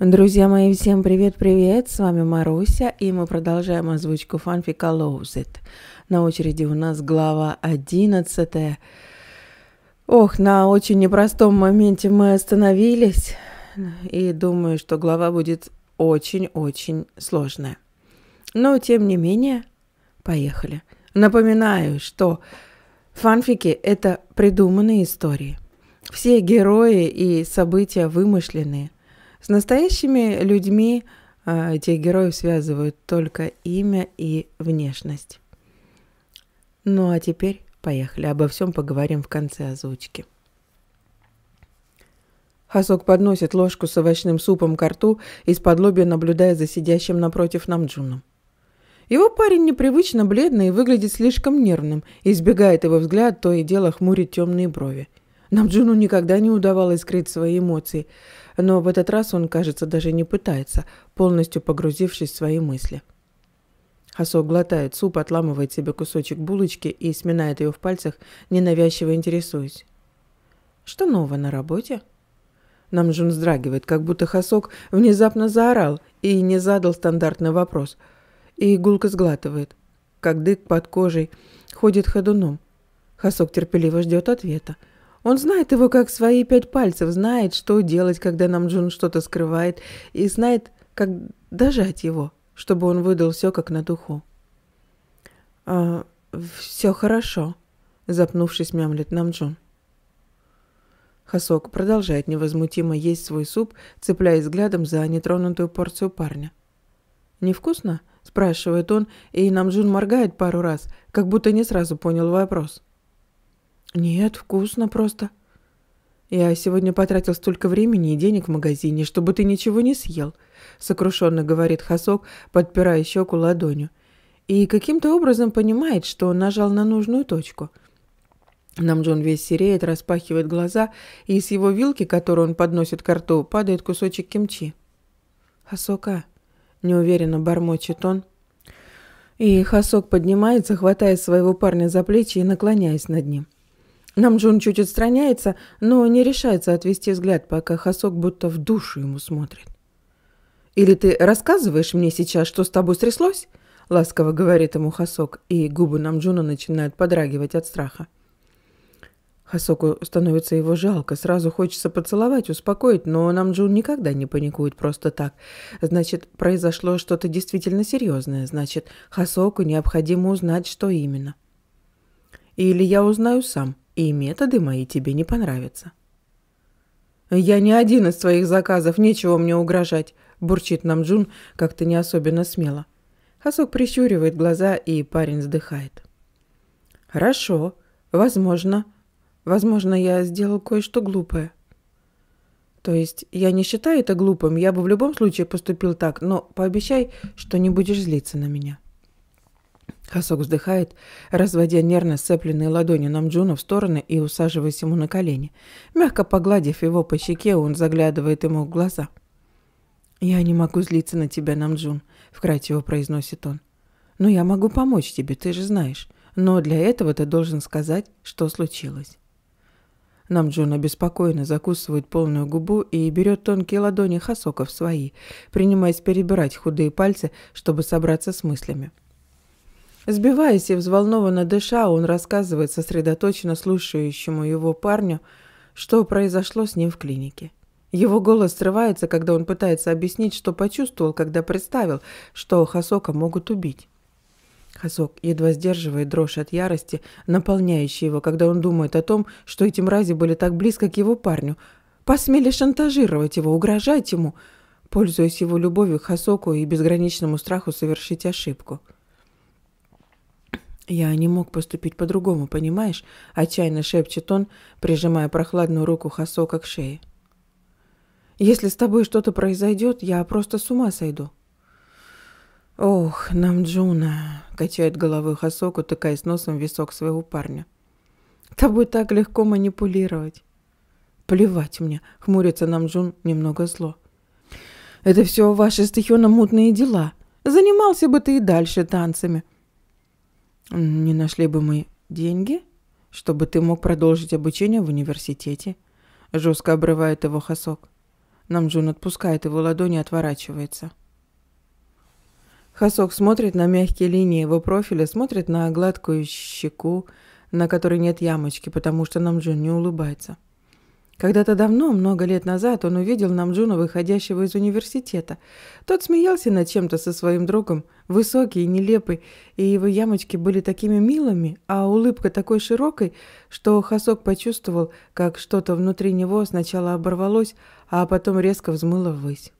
Друзья мои, всем привет-привет! С вами Маруся, и мы продолжаем озвучку фанфика Лоузит. На очереди у нас глава 11. Ох, на очень непростом моменте мы остановились, и думаю, что глава будет очень-очень сложная. Но, тем не менее, поехали. Напоминаю, что фанфики – это придуманные истории. Все герои и события вымышленные – с настоящими людьми э, этих героев связывают только имя и внешность. Ну а теперь поехали, обо всем поговорим в конце озвучки. Хасок подносит ложку с овощным супом к рту, из-под лобья наблюдая за сидящим напротив Намджуном. Его парень непривычно бледный и выглядит слишком нервным, избегает его взгляд, то и дело хмурит темные брови. Намджуну никогда не удавалось скрыть свои эмоции – но в этот раз он, кажется, даже не пытается, полностью погрузившись в свои мысли. Хасо глотает суп, отламывает себе кусочек булочки и сминает ее в пальцах, ненавязчиво интересуясь. «Что нового на работе?» Намджун вздрагивает, как будто Хасок внезапно заорал и не задал стандартный вопрос. И гулко сглатывает, как дык под кожей, ходит ходуном. Хасок терпеливо ждет ответа – он знает его как свои пять пальцев, знает, что делать, когда Намджун что-то скрывает, и знает, как дожать его, чтобы он выдал все как на духу. «А, «Все хорошо», — запнувшись, мямлет Намджун. Хасок продолжает невозмутимо есть свой суп, цепляясь взглядом за нетронутую порцию парня. «Невкусно?» – спрашивает он, и Намджун моргает пару раз, как будто не сразу понял вопрос. «Нет, вкусно просто. Я сегодня потратил столько времени и денег в магазине, чтобы ты ничего не съел», — сокрушенно говорит Хасок, подпирая щеку ладонью. И каким-то образом понимает, что он нажал на нужную точку. Намджон весь сереет, распахивает глаза, и с его вилки, которую он подносит к рту, падает кусочек кимчи. «Хасока», — неуверенно бормочет он, — и Хасок поднимается, хватая своего парня за плечи и наклоняясь над ним. Нам Джун чуть отстраняется, но не решается отвести взгляд, пока Хасок будто в душу ему смотрит. «Или ты рассказываешь мне сейчас, что с тобой стряслось?» — ласково говорит ему Хасок, и губы Намджуна начинают подрагивать от страха. Хасоку становится его жалко, сразу хочется поцеловать, успокоить, но Намджун никогда не паникует просто так. Значит, произошло что-то действительно серьезное, значит, Хасоку необходимо узнать, что именно. «Или я узнаю сам», и методы мои тебе не понравятся». «Я ни один из твоих заказов, нечего мне угрожать», – бурчит Намджун как-то не особенно смело. Хасок прищуривает глаза, и парень вздыхает. «Хорошо, возможно. Возможно, я сделал кое-что глупое». «То есть я не считаю это глупым, я бы в любом случае поступил так, но пообещай, что не будешь злиться на меня». Хасок вздыхает, разводя нервно сцепленные ладони Намджуна в стороны и усаживаясь ему на колени. Мягко погладив его по щеке, он заглядывает ему в глаза. «Я не могу злиться на тебя, Намджун», — вкратчиво произносит он. «Но я могу помочь тебе, ты же знаешь. Но для этого ты должен сказать, что случилось». Намджун обеспокоенно закусывает полную губу и берет тонкие ладони Хасока в свои, принимаясь перебирать худые пальцы, чтобы собраться с мыслями. Сбиваясь и взволнованно дыша, он рассказывает сосредоточенно слушающему его парню, что произошло с ним в клинике. Его голос срывается, когда он пытается объяснить, что почувствовал, когда представил, что Хасока могут убить. Хасок едва сдерживает дрожь от ярости, наполняющей его, когда он думает о том, что эти мрази были так близко к его парню. Посмели шантажировать его, угрожать ему, пользуясь его любовью к Хасоку и безграничному страху совершить ошибку. «Я не мог поступить по-другому, понимаешь?» – отчаянно шепчет он, прижимая прохладную руку Хасока к шее. «Если с тобой что-то произойдет, я просто с ума сойду». «Ох, Намджуна!» – качает головой Хасоку, тыкаясь носом в висок своего парня. «Тобой так легко манипулировать!» «Плевать мне!» – хмурится Намджун немного зло. «Это все ваши с Тихёном мутные дела. Занимался бы ты и дальше танцами!» Не нашли бы мы деньги, чтобы ты мог продолжить обучение в университете. Жестко обрывает его Хасок. Намджун отпускает его ладони и отворачивается. Хасок смотрит на мягкие линии его профиля, смотрит на гладкую щеку, на которой нет ямочки, потому что Намджун не улыбается. Когда-то давно, много лет назад, он увидел Намджуна, выходящего из университета. Тот смеялся над чем-то со своим другом, высокий и нелепый, и его ямочки были такими милыми, а улыбка такой широкой, что Хасок почувствовал, как что-то внутри него сначала оборвалось, а потом резко взмыло ввысь.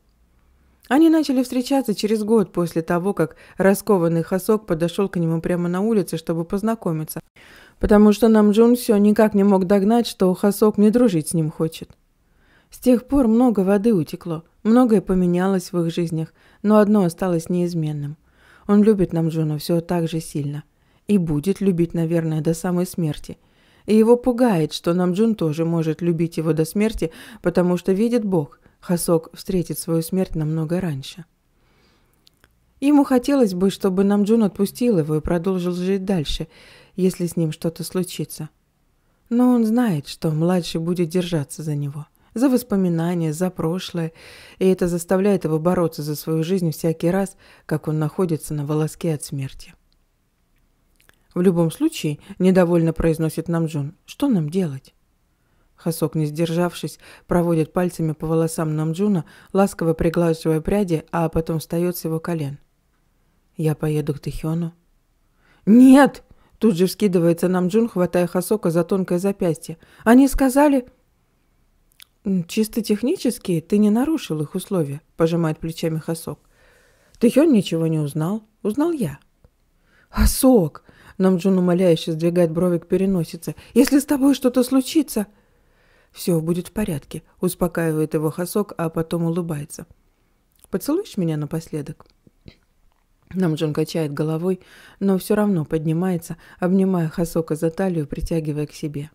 Они начали встречаться через год после того, как раскованный Хасок подошел к нему прямо на улице, чтобы познакомиться – потому что нам Джун все никак не мог догнать, что Хасок не дружить с ним хочет. С тех пор много воды утекло, многое поменялось в их жизнях, но одно осталось неизменным. Он любит нам Джуна все так же сильно. И будет любить, наверное, до самой смерти. И его пугает, что Намджун тоже может любить его до смерти, потому что видит Бог, Хасок встретит свою смерть намного раньше. Ему хотелось бы, чтобы Намджун отпустил его и продолжил жить дальше – если с ним что-то случится. Но он знает, что младший будет держаться за него, за воспоминания, за прошлое, и это заставляет его бороться за свою жизнь всякий раз, как он находится на волоске от смерти. «В любом случае», – недовольно произносит Намджун, – «что нам делать?» Хасок, не сдержавшись, проводит пальцами по волосам Намджуна, ласково приглаживая пряди, а потом встает с его колен. «Я поеду к Тэхёну». «Нет!» Тут же вскидывается Намджун, хватая Хасока за тонкое запястье. «Они сказали...» «Чисто технически ты не нарушил их условия», — пожимает плечами Хасок. «Тэхён ничего не узнал. Узнал я». «Хасок!» — Намджун умоляюще сдвигает брови к переносице. «Если с тобой что-то случится...» «Все будет в порядке», — успокаивает его Хасок, а потом улыбается. «Поцелуешь меня напоследок?» Намджон качает головой, но все равно поднимается, обнимая Хасока за талию, притягивая к себе.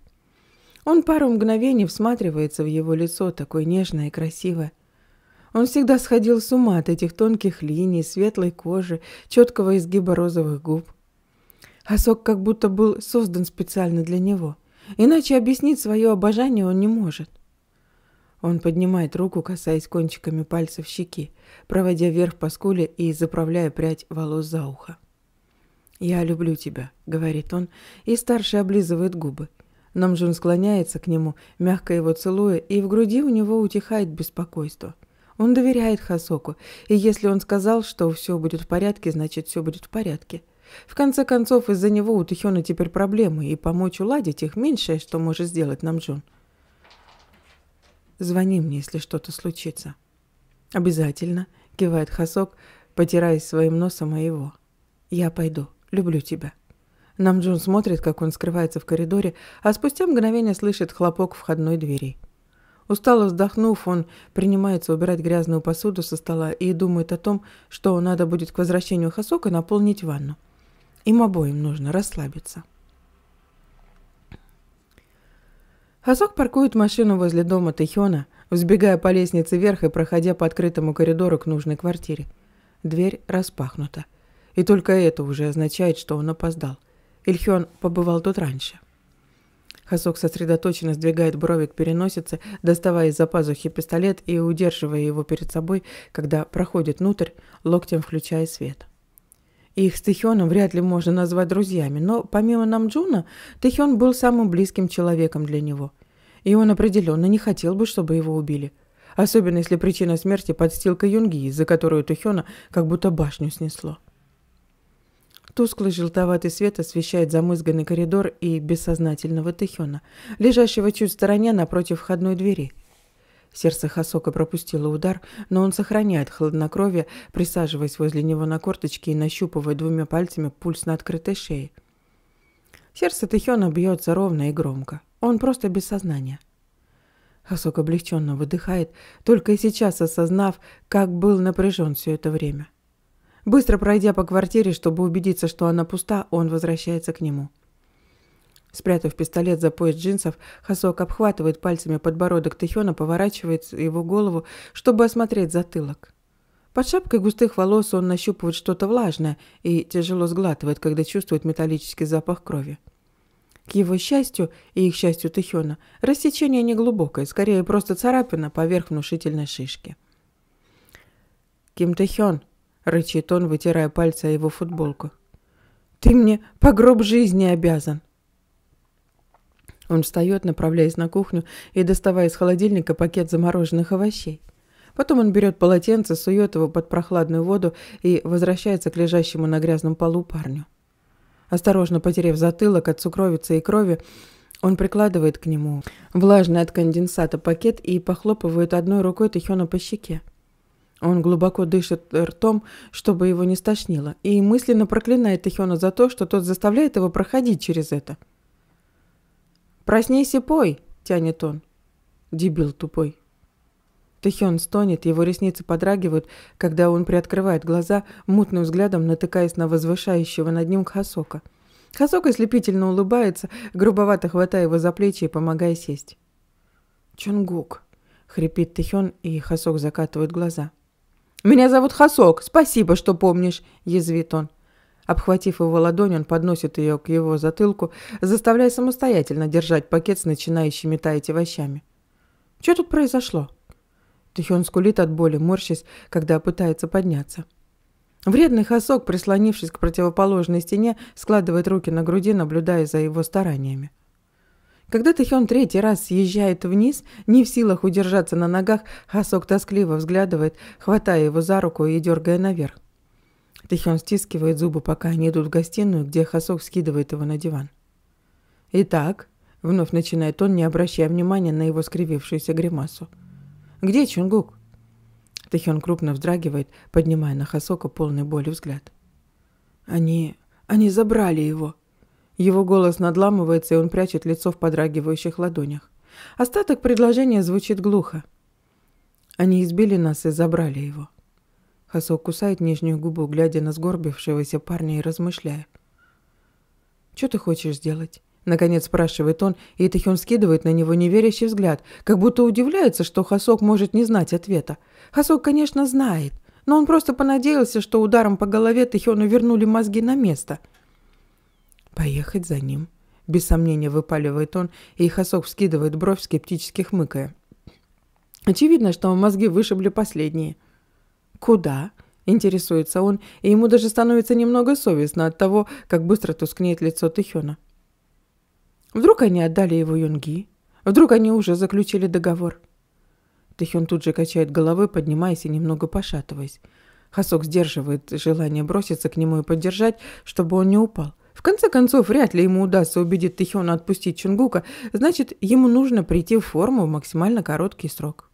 Он пару мгновений всматривается в его лицо, такое нежное и красивое. Он всегда сходил с ума от этих тонких линий, светлой кожи, четкого изгиба розовых губ. Хасок как будто был создан специально для него. Иначе объяснить свое обожание он не может. Он поднимает руку, касаясь кончиками пальцев щеки, проводя вверх по скуле и заправляя прядь волос за ухо. «Я люблю тебя», — говорит он, и старший облизывает губы. Намжун склоняется к нему, мягко его целуя, и в груди у него утихает беспокойство. Он доверяет Хасоку, и если он сказал, что все будет в порядке, значит, все будет в порядке. В конце концов, из-за него у Тихёна теперь проблемы, и помочь уладить их меньшее, что может сделать Намжун. Звони мне, если что-то случится». «Обязательно», — кивает Хасок, потирая своим носом моего. «Я пойду. Люблю тебя». Нам Намджун смотрит, как он скрывается в коридоре, а спустя мгновение слышит хлопок входной двери. Устало вздохнув, он принимается убирать грязную посуду со стола и думает о том, что надо будет к возвращению Хасока наполнить ванну. Им обоим нужно расслабиться. Хасок паркует машину возле дома Тэхёна, взбегая по лестнице вверх и проходя по открытому коридору к нужной квартире. Дверь распахнута. И только это уже означает, что он опоздал. Ильхён побывал тут раньше. Хасок сосредоточенно сдвигает брови к переносице, доставая из-за пазухи пистолет и удерживая его перед собой, когда проходит внутрь, локтем включая свет. Их с Тэхёном вряд ли можно назвать друзьями, но помимо Намджуна, Тэхён был самым близким человеком для него. И он определенно не хотел бы, чтобы его убили. Особенно если причина смерти – подстилка Юнги, из-за которой у Тэхёна как будто башню снесло. Тусклый желтоватый свет освещает замызганный коридор и бессознательного Тэхёна, лежащего чуть в стороне напротив входной двери – Сердце Хасока пропустило удар, но он сохраняет хладнокровие, присаживаясь возле него на корточке и нащупывая двумя пальцами пульс на открытой шее. Сердце Тэхёна бьется ровно и громко. Он просто без сознания. Хасок облегченно выдыхает, только и сейчас осознав, как был напряжен все это время. Быстро пройдя по квартире, чтобы убедиться, что она пуста, он возвращается к нему. — Спрятав пистолет за пояс джинсов, Хасок обхватывает пальцами подбородок Тэхёна, поворачивает его голову, чтобы осмотреть затылок. Под шапкой густых волос он нащупывает что-то влажное и тяжело сглатывает, когда чувствует металлический запах крови. К его счастью и их счастью Тэхёна, рассечение не глубокое, скорее просто царапина поверх внушительной шишки. «Ким Тэхён!» – рычит он, вытирая пальцы о его футболку. «Ты мне по гроб жизни обязан!» Он встает, направляясь на кухню и доставая из холодильника пакет замороженных овощей. Потом он берет полотенце, сует его под прохладную воду и возвращается к лежащему на грязном полу парню. Осторожно потеряв затылок от сукровицы и крови, он прикладывает к нему влажный от конденсата пакет и похлопывает одной рукой Тихона по щеке. Он глубоко дышит ртом, чтобы его не стошнило, и мысленно проклинает Тихона за то, что тот заставляет его проходить через это – «Проснись и пой!» – тянет он. Дебил тупой. Тэхён стонет, его ресницы подрагивают, когда он приоткрывает глаза, мутным взглядом натыкаясь на возвышающего над ним Хасока. Хасока слепительно улыбается, грубовато хватая его за плечи и помогая сесть. «Чонгук!» – хрипит Тэхён, и Хасок закатывает глаза. «Меня зовут Хасок, спасибо, что помнишь!» – язвит он. Обхватив его ладонь, он подносит ее к его затылку, заставляя самостоятельно держать пакет с начинающими таять овощами. «Что тут произошло?» Тихион скулит от боли, морщась, когда пытается подняться. Вредный хосок, прислонившись к противоположной стене, складывает руки на груди, наблюдая за его стараниями. Когда Тэхён третий раз съезжает вниз, не в силах удержаться на ногах, Хасок тоскливо взглядывает, хватая его за руку и дергая наверх. Тахион стискивает зубы, пока они идут в гостиную, где Хасок скидывает его на диван. «Итак», — вновь начинает он, не обращая внимания на его скривившуюся гримасу. «Где Чунгук?» Тахион крупно вздрагивает, поднимая на Хасока полный боли взгляд. «Они... они забрали его!» Его голос надламывается, и он прячет лицо в подрагивающих ладонях. Остаток предложения звучит глухо. «Они избили нас и забрали его». Хасок кусает нижнюю губу, глядя на сгорбившегося парня и размышляя. «Что ты хочешь сделать?» Наконец спрашивает он, и Тахюн скидывает на него неверящий взгляд, как будто удивляется, что Хасок может не знать ответа. Хасок, конечно, знает, но он просто понадеялся, что ударом по голове Тахюну вернули мозги на место. «Поехать за ним», – без сомнения выпаливает он, и Хасок вскидывает бровь, скептически хмыкая. Очевидно, что мозги вышибли последние – «Куда?» – интересуется он, и ему даже становится немного совестно от того, как быстро тускнеет лицо Тихёна. Вдруг они отдали его Юнги? Вдруг они уже заключили договор? Тихён тут же качает головой, поднимаясь и немного пошатываясь. Хасок сдерживает желание броситься к нему и поддержать, чтобы он не упал. В конце концов, вряд ли ему удастся убедить Тихёна отпустить Чунгука, значит, ему нужно прийти в форму в максимально короткий срок.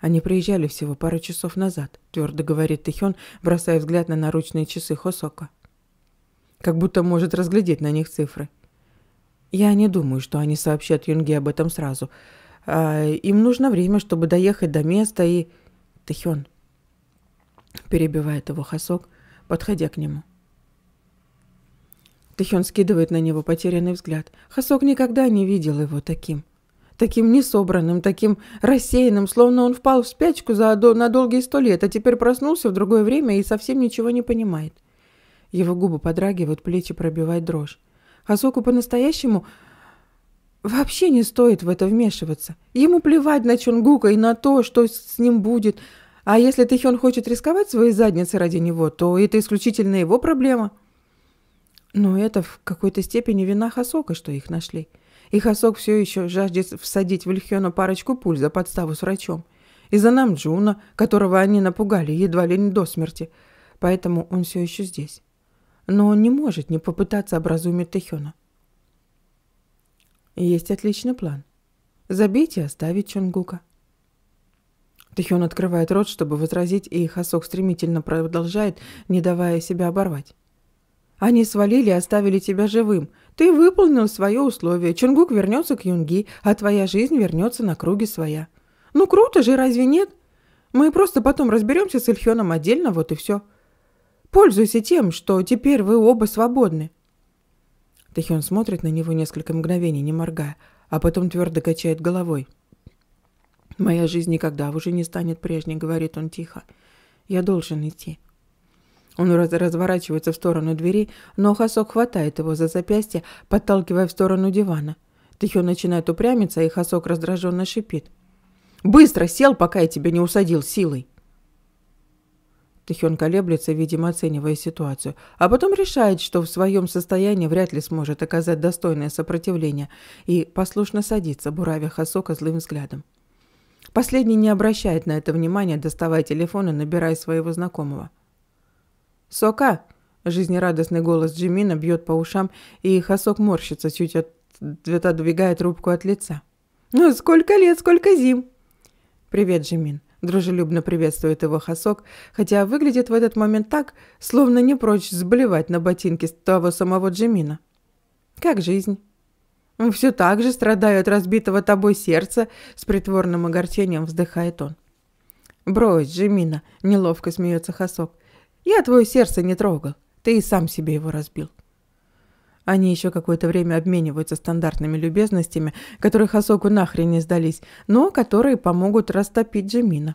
Они приезжали всего пару часов назад, твердо говорит Тихён, бросая взгляд на наручные часы Хосока. Как будто может разглядеть на них цифры. Я не думаю, что они сообщат Юнге об этом сразу. А, им нужно время, чтобы доехать до места и... Тихён. Перебивает его Хосок, подходя к нему. Тихён скидывает на него потерянный взгляд. Хосок никогда не видел его таким таким несобранным, таким рассеянным, словно он впал в спячку за на долгие сто лет, а теперь проснулся в другое время и совсем ничего не понимает. Его губы подрагивают, плечи пробивают дрожь. А по-настоящему вообще не стоит в это вмешиваться. Ему плевать на Чунгука и на то, что с ним будет. А если Тэхён хочет рисковать своей задницей ради него, то это исключительно его проблема. Но это в какой-то степени вина Хасока, что их нашли. И Хасок все еще жаждет всадить в Лихёна парочку пуль за подставу с врачом. И за Намджуна, которого они напугали едва ли не до смерти. Поэтому он все еще здесь. Но он не может не попытаться образумить Тэхёна. Есть отличный план. Забить и оставить Чонгука. Тэхён открывает рот, чтобы возразить, и Хасок стремительно продолжает, не давая себя оборвать. «Они свалили и оставили тебя живым. Ты выполнил свое условие. Чунгук вернется к Юнги, а твоя жизнь вернется на круги своя. Ну круто же, разве нет? Мы просто потом разберемся с Ильхёном отдельно, вот и все. Пользуйся тем, что теперь вы оба свободны. Тэхён смотрит на него несколько мгновений, не моргая, а потом твердо качает головой. «Моя жизнь никогда уже не станет прежней», — говорит он тихо. «Я должен идти. Он раз разворачивается в сторону двери, но Хасок хватает его за запястье, подталкивая в сторону дивана. Тихо начинает упрямиться, и Хасок раздраженно шипит. «Быстро сел, пока я тебя не усадил силой!» Тихион колеблется, видимо, оценивая ситуацию, а потом решает, что в своем состоянии вряд ли сможет оказать достойное сопротивление, и послушно садится, буравя Хасока злым взглядом. Последний не обращает на это внимания, доставая телефон и набирая своего знакомого. «Сока!» – жизнерадостный голос Джимина бьет по ушам, и Хасок морщится, чуть от... отодвигает рубку от лица. «Ну, сколько лет, сколько зим!» «Привет, Джимин!» – дружелюбно приветствует его Хасок, хотя выглядит в этот момент так, словно не прочь сблевать на ботинки с того самого Джимина. «Как жизнь?» «Ну, «Все так же страдаю от разбитого тобой сердца», – с притворным огорчением вздыхает он. «Брось, Джимина!» – неловко смеется Хасок. Я твое сердце не трогал. Ты и сам себе его разбил. Они еще какое-то время обмениваются стандартными любезностями, которые Хасоку нахрен не сдались, но которые помогут растопить Джимина.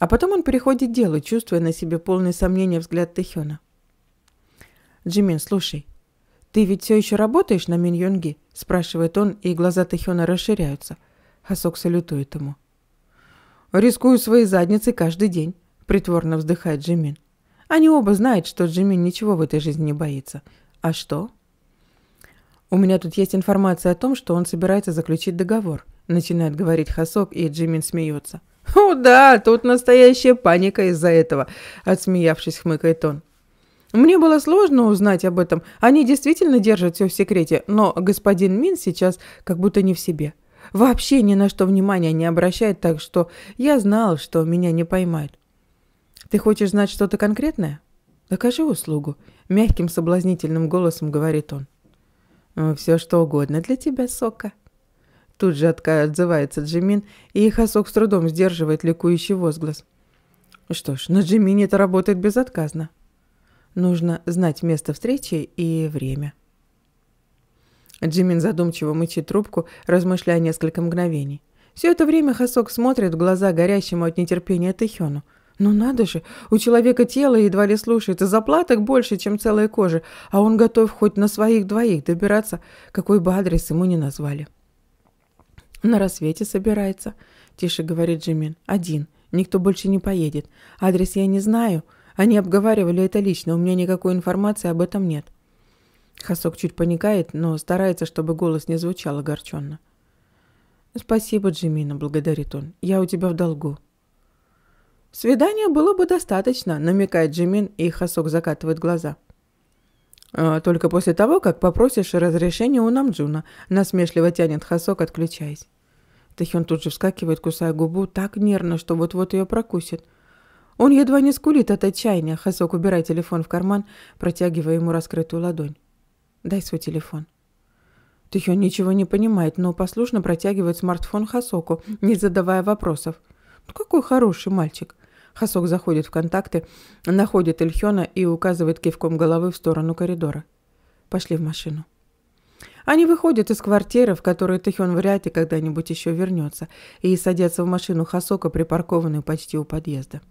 А потом он переходит к делу, чувствуя на себе полное сомнение взгляд Тэхёна. «Джимин, слушай, ты ведь все еще работаешь на Миньонги?» – спрашивает он, и глаза Тэхёна расширяются. Хасок салютует ему. «Рискую своей задницей каждый день», – притворно вздыхает Джимин. Они оба знают, что Джимин ничего в этой жизни не боится. А что? У меня тут есть информация о том, что он собирается заключить договор. Начинает говорить Хасок, и Джимин смеется. «О да, тут настоящая паника из-за этого», – отсмеявшись, хмыкает он. Мне было сложно узнать об этом. Они действительно держат все в секрете, но господин Мин сейчас как будто не в себе. Вообще ни на что внимания не обращает, так что я знал, что меня не поймают. «Ты хочешь знать что-то конкретное? Докажи услугу», — мягким соблазнительным голосом говорит он. «Э, «Все что угодно для тебя, Сока». Тут же отзывается Джимин, и их Осок с трудом сдерживает ликующий возглас. Что ж, на Джимине это работает безотказно. Нужно знать место встречи и время. Джимин задумчиво мычит трубку, размышляя несколько мгновений. Все это время Хасок смотрит в глаза горящему от нетерпения Тэхёну – ну надо же, у человека тело едва ли слушает, и заплаток больше, чем целая кожа, а он готов хоть на своих двоих добираться, какой бы адрес ему ни назвали. «На рассвете собирается», – тише говорит Джимин. «Один. Никто больше не поедет. Адрес я не знаю. Они обговаривали это лично, у меня никакой информации об этом нет». Хасок чуть паникает, но старается, чтобы голос не звучал огорченно. «Спасибо, Джимина», – благодарит он. «Я у тебя в долгу». Свидания было бы достаточно, намекает Джимин, и Хасок закатывает глаза. А, «Только после того, как попросишь разрешения у Намджуна», насмешливо тянет Хасок, отключаясь. Тэхён тут же вскакивает, кусая губу так нервно, что вот-вот ее прокусит. Он едва не скулит от отчаяния. Хасок, убирает телефон в карман, протягивая ему раскрытую ладонь. «Дай свой телефон». Тэхён ничего не понимает, но послушно протягивает смартфон Хасоку, не задавая вопросов. «Ну какой хороший мальчик!» Хасок заходит в контакты, находит Ильхёна и указывает кивком головы в сторону коридора. «Пошли в машину». Они выходят из квартиры, в которой Тихён вряд ли когда-нибудь еще вернется, и садятся в машину Хасока, припаркованную почти у подъезда.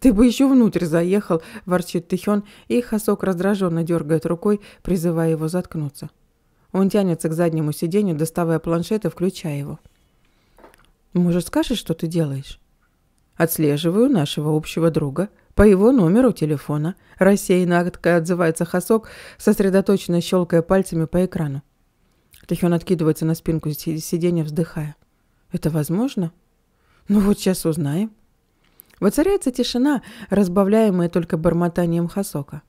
«Ты бы еще внутрь заехал!» – ворчит Тихён, и Хасок раздраженно дергает рукой, призывая его заткнуться. Он тянется к заднему сиденью, доставая планшет и включая его. «Может, скажешь, что ты делаешь?» Отслеживаю нашего общего друга. По его номеру телефона. Рассеянно отзывается Хасок, сосредоточенно щелкая пальцами по экрану. Тахион откидывается на спинку сиденья, вздыхая. «Это возможно?» «Ну вот сейчас узнаем». Воцаряется тишина, разбавляемая только бормотанием Хасока.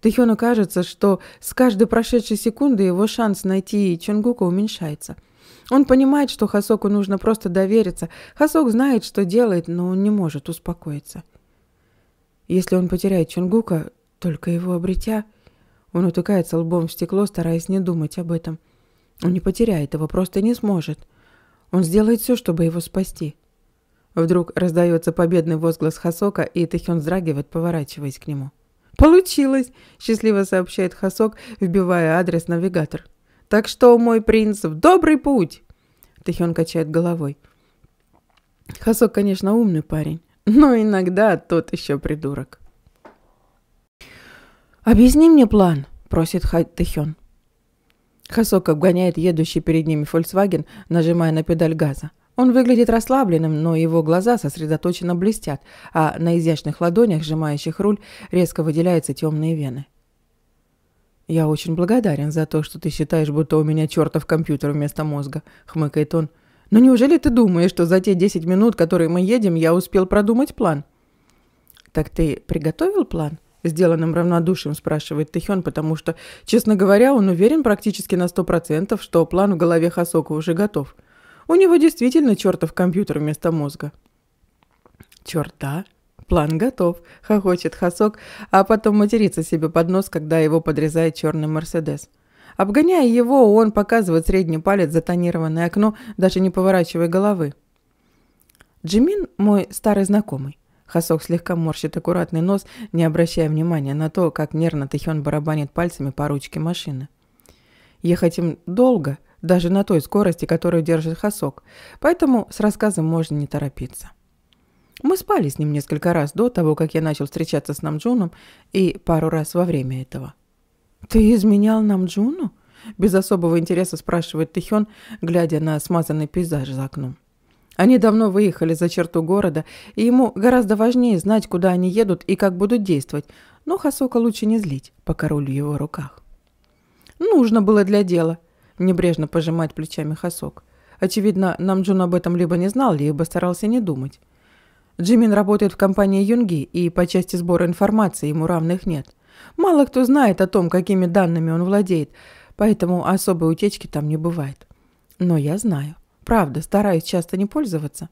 Тэхёну кажется, что с каждой прошедшей секунды его шанс найти Чунгука уменьшается – он понимает, что Хасоку нужно просто довериться. Хасок знает, что делает, но он не может успокоиться. Если он потеряет Чунгука, только его обретя, он утыкается лбом в стекло, стараясь не думать об этом. Он не потеряет его, просто не сможет. Он сделает все, чтобы его спасти. Вдруг раздается победный возглас Хасока, и Тэхён вздрагивает, поворачиваясь к нему. «Получилось!» – счастливо сообщает Хасок, вбивая адрес навигатор. Так что, мой принц, в добрый путь!» Тэхён качает головой. Хасок, конечно, умный парень, но иногда тот еще придурок. «Объясни мне план», — просит Тэхён. Хасок обгоняет едущий перед ними Volkswagen, нажимая на педаль газа. Он выглядит расслабленным, но его глаза сосредоточенно блестят, а на изящных ладонях, сжимающих руль, резко выделяются темные вены. «Я очень благодарен за то, что ты считаешь, будто у меня чертов компьютер вместо мозга», — хмыкает он. «Но неужели ты думаешь, что за те десять минут, которые мы едем, я успел продумать план?» «Так ты приготовил план?» Сделанным равнодушием спрашивает Тэхён, потому что, честно говоря, он уверен практически на сто процентов, что план в голове Хасока уже готов. У него действительно чертов компьютер вместо мозга. «Черт, да?» «План готов», – хохочет Хасок, а потом матерится себе под нос, когда его подрезает черный «Мерседес». Обгоняя его, он показывает средний палец за тонированное окно, даже не поворачивая головы. «Джимин – мой старый знакомый». Хасок слегка морщит аккуратный нос, не обращая внимания на то, как нервно Тэхён барабанит пальцами по ручке машины. Ехать им долго, даже на той скорости, которую держит Хасок, поэтому с рассказом можно не торопиться. Мы спали с ним несколько раз до того, как я начал встречаться с Намджуном, и пару раз во время этого. «Ты изменял Намджуну?» Без особого интереса спрашивает Тихён, глядя на смазанный пейзаж за окном. Они давно выехали за черту города, и ему гораздо важнее знать, куда они едут и как будут действовать, но Хасока лучше не злить, пока руль в его руках. «Нужно было для дела», – небрежно пожимает плечами Хасок. Очевидно, Намджун об этом либо не знал, либо старался не думать. Джимин работает в компании Юнги, и по части сбора информации ему равных нет. Мало кто знает о том, какими данными он владеет, поэтому особой утечки там не бывает. Но я знаю. Правда, стараюсь часто не пользоваться.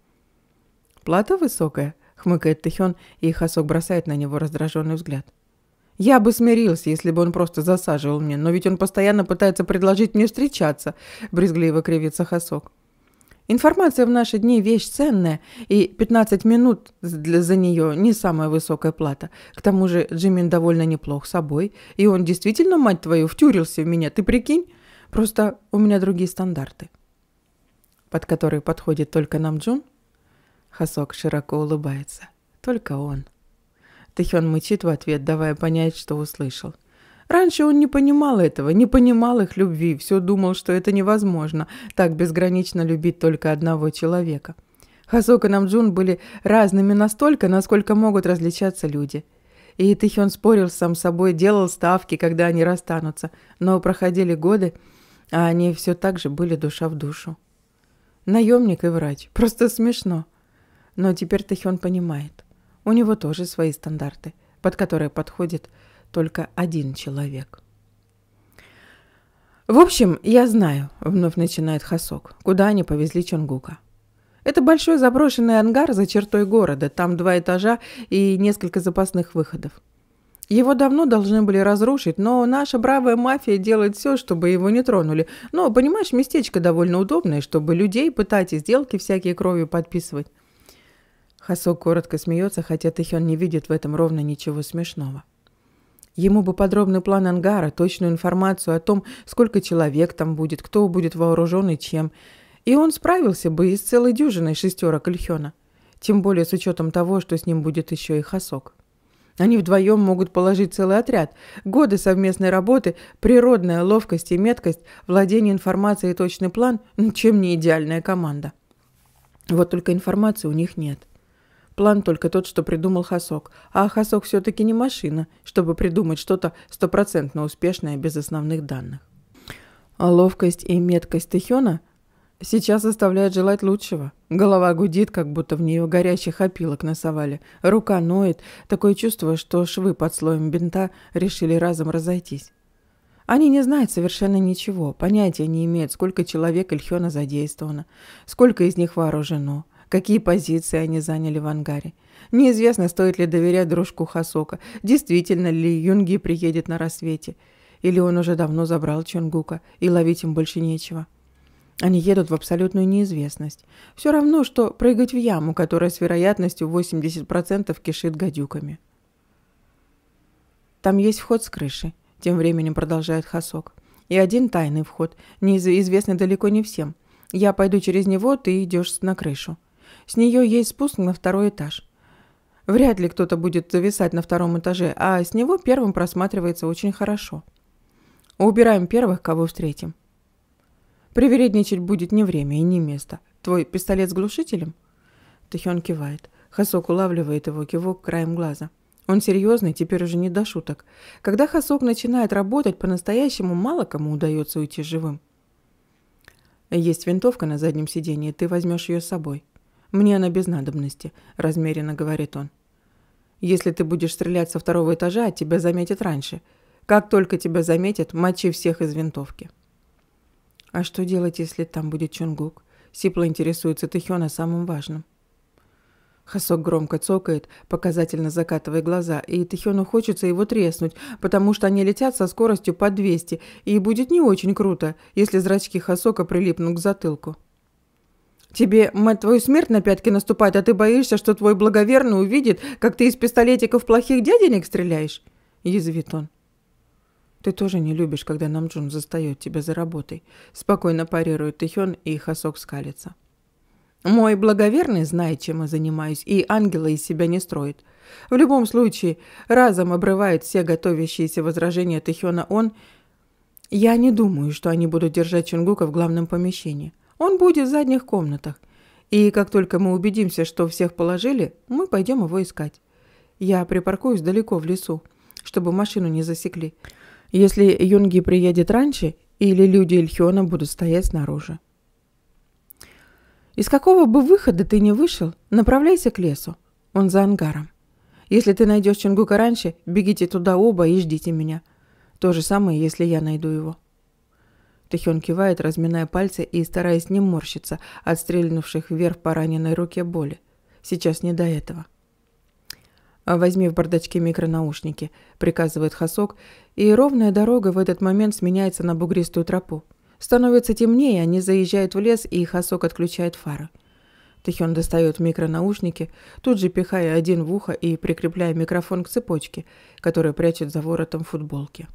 Плата высокая, хмыкает Тэхён, и Хасок бросает на него раздраженный взгляд. Я бы смирился, если бы он просто засаживал меня, но ведь он постоянно пытается предложить мне встречаться, брезгливо кривится Хасок. Информация в наши дни вещь ценная, и 15 минут для, за нее не самая высокая плата. К тому же Джимин довольно неплох собой, и он действительно, мать твою, втюрился в меня, ты прикинь? Просто у меня другие стандарты, под которые подходит только Намджун. Хасок широко улыбается. Только он. Тэхён мычит в ответ, давая понять, что услышал. Раньше он не понимал этого, не понимал их любви, все думал, что это невозможно, так безгранично любить только одного человека. Хасок и Намджун были разными настолько, насколько могут различаться люди. И Тихион спорил сам с собой, делал ставки, когда они расстанутся, но проходили годы, а они все так же были душа в душу. Наемник и врач. Просто смешно. Но теперь Тахион понимает. У него тоже свои стандарты, под которые подходит только один человек. «В общем, я знаю», — вновь начинает Хасок, — «куда они повезли Чонгука». Это большой заброшенный ангар за чертой города, там два этажа и несколько запасных выходов. Его давно должны были разрушить, но наша бравая мафия делает все, чтобы его не тронули. Но, понимаешь, местечко довольно удобное, чтобы людей пытать и сделки всякие кровью подписывать. Хасок коротко смеется, хотя Тэхён не видит в этом ровно ничего смешного. Ему бы подробный план ангара, точную информацию о том, сколько человек там будет, кто будет вооружен и чем. И он справился бы из целой дюжины шестерок Ильхена. Тем более с учетом того, что с ним будет еще и Хасок. Они вдвоем могут положить целый отряд. Годы совместной работы, природная ловкость и меткость, владение информацией и точный план ну, – чем не идеальная команда. Вот только информации у них нет. План только тот, что придумал Хасок. А Хасок все-таки не машина, чтобы придумать что-то стопроцентно успешное без основных данных. Ловкость и меткость Техена сейчас оставляет желать лучшего. Голова гудит, как будто в нее горящих опилок насовали. Рука ноет. Такое чувство, что швы под слоем бинта решили разом разойтись. Они не знают совершенно ничего, понятия не имеют, сколько человек Ильхена задействовано, сколько из них вооружено какие позиции они заняли в ангаре. Неизвестно, стоит ли доверять дружку Хасока, действительно ли Юнги приедет на рассвете, или он уже давно забрал Чонгука, и ловить им больше нечего. Они едут в абсолютную неизвестность. Все равно, что прыгать в яму, которая с вероятностью 80% кишит гадюками. «Там есть вход с крыши», — тем временем продолжает Хасок. «И один тайный вход, неизвестный далеко не всем. Я пойду через него, ты идешь на крышу». С нее есть спуск на второй этаж. Вряд ли кто-то будет зависать на втором этаже, а с него первым просматривается очень хорошо. Убираем первых, кого встретим. Привередничать будет не время и не место. Твой пистолет с глушителем? Тахён кивает. Хасок улавливает его кивок краем глаза. Он серьезный, теперь уже не до шуток. Когда Хасок начинает работать, по-настоящему мало кому удается уйти живым. Есть винтовка на заднем сиденье, ты возьмешь ее с собой. Мне она без надобности», – размеренно говорит он. «Если ты будешь стрелять со второго этажа, тебя заметят раньше. Как только тебя заметят, мочи всех из винтовки». «А что делать, если там будет Чонгук?» – сипло интересуется Тэхён самым важным. важном. Хасок громко цокает, показательно закатывая глаза, и Тэхёну хочется его треснуть, потому что они летят со скоростью по 200, и будет не очень круто, если зрачки Хасока прилипнут к затылку. Тебе, мать твою, смерть на пятки наступает, а ты боишься, что твой благоверный увидит, как ты из пистолетиков плохих дяденек стреляешь?» Язвит он. «Ты тоже не любишь, когда Намджун застает тебя за работой», спокойно парирует Тихён и Хасок скалится. «Мой благоверный знает, чем я занимаюсь, и ангела из себя не строит. В любом случае, разом обрывает все готовящиеся возражения Тихёна он. Я не думаю, что они будут держать Чунгука в главном помещении. Он будет в задних комнатах. И как только мы убедимся, что всех положили, мы пойдем его искать. Я припаркуюсь далеко в лесу, чтобы машину не засекли. Если Юнги приедет раньше, или люди Ильхиона будут стоять снаружи. Из какого бы выхода ты ни вышел, направляйся к лесу. Он за ангаром. Если ты найдешь Чингука раньше, бегите туда оба и ждите меня. То же самое, если я найду его. Тэхён кивает, разминая пальцы и стараясь не морщиться от стрельнувших вверх по раненой руке боли. Сейчас не до этого. «Возьми в бардачке микронаушники», — приказывает Хасок, и ровная дорога в этот момент сменяется на бугристую тропу. Становится темнее, они заезжают в лес, и Хасок отключает фары. Тэхён достает микронаушники, тут же пихая один в ухо и прикрепляя микрофон к цепочке, которую прячет за воротом футболки.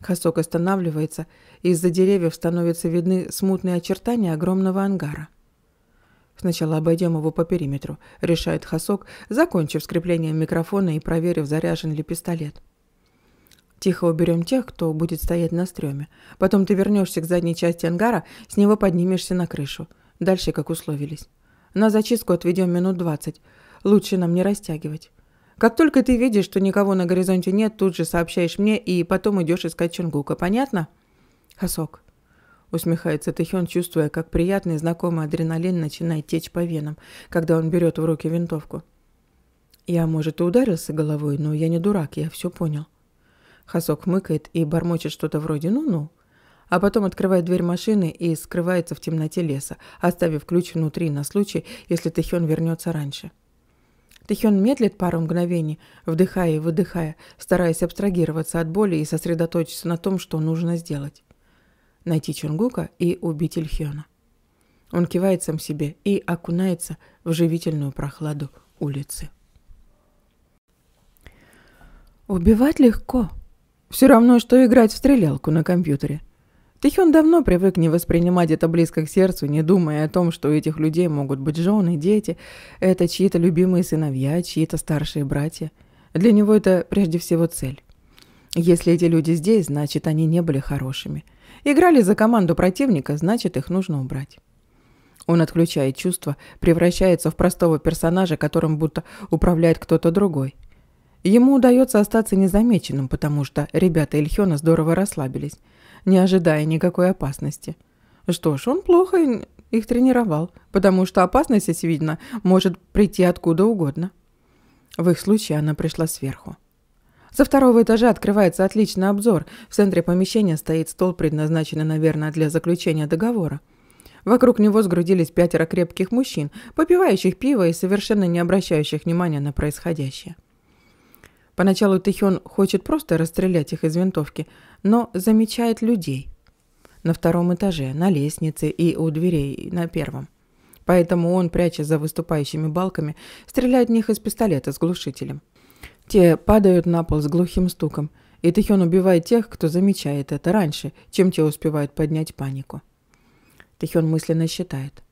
Хасок останавливается, и из-за деревьев становятся видны смутные очертания огромного ангара. «Сначала обойдем его по периметру», — решает Хасок, закончив скрепление микрофона и проверив, заряжен ли пистолет. Тихо уберем тех, кто будет стоять на стреме. Потом ты вернешься к задней части ангара, с него поднимешься на крышу. Дальше, как условились. На зачистку отведем минут двадцать. Лучше нам не растягивать. Как только ты видишь, что никого на горизонте нет, тут же сообщаешь мне и потом идешь искать Чонгука, понятно? Хасок. Усмехается Тэхён, чувствуя, как приятный знакомый адреналин начинает течь по венам, когда он берет в руки винтовку. Я, может, и ударился головой, но я не дурак, я все понял. Хасок мыкает и бормочет что-то вроде «ну-ну», а потом открывает дверь машины и скрывается в темноте леса, оставив ключ внутри на случай, если Тэхён вернется раньше. Тэхён медлит пару мгновений, вдыхая и выдыхая, стараясь абстрагироваться от боли и сосредоточиться на том, что нужно сделать. Найти Чунгука и убить Ильхёна. Он кивает сам себе и окунается в живительную прохладу улицы. Убивать легко. Все равно, что играть в стрелялку на компьютере. Тихен давно привык не воспринимать это близко к сердцу, не думая о том, что у этих людей могут быть жены, дети. Это чьи-то любимые сыновья, чьи-то старшие братья. Для него это прежде всего цель. Если эти люди здесь, значит, они не были хорошими. Играли за команду противника, значит, их нужно убрать. Он отключает чувства, превращается в простого персонажа, которым будто управляет кто-то другой. Ему удается остаться незамеченным, потому что ребята Ильхена здорово расслабились не ожидая никакой опасности. Что ж, он плохо их тренировал, потому что опасность, очевидно, может прийти откуда угодно. В их случае она пришла сверху. Со второго этажа открывается отличный обзор. В центре помещения стоит стол, предназначенный, наверное, для заключения договора. Вокруг него сгрудились пятеро крепких мужчин, попивающих пиво и совершенно не обращающих внимания на происходящее. Поначалу Тэхён хочет просто расстрелять их из винтовки, но замечает людей. На втором этаже, на лестнице и у дверей на первом. Поэтому он, пряча за выступающими балками, стреляет в них из пистолета с глушителем. Те падают на пол с глухим стуком, и Тэхён убивает тех, кто замечает это раньше, чем те успевают поднять панику. Тэхён мысленно считает.